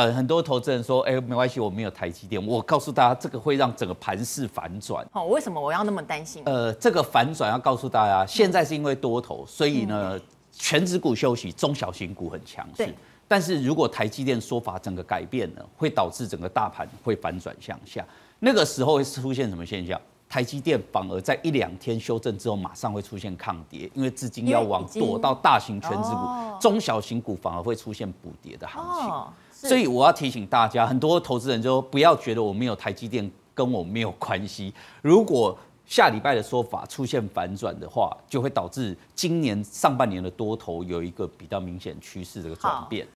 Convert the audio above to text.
很很多投资人说，哎，没关系，我没有台积电。我告诉大家，这个会让整个盘势反转。哦，为什么我要那么担心？呃，这个反转要告诉大家，现在是因为多头，所以呢，全指股休息，中小型股很强势。但是如果台积电说法整个改变了，会导致整个大盘会反转向下。那个时候会出现什么现象？台积电反而在一两天修正之后，马上会出现抗跌，因为资金要往躲到大型全值股、中小型股，反而会出现补跌的行情。所以我要提醒大家，很多投资人就不要觉得我没有台积电跟我没有关系。如果下礼拜的说法出现反转的话，就会导致今年上半年的多头有一个比较明显趋势的转变。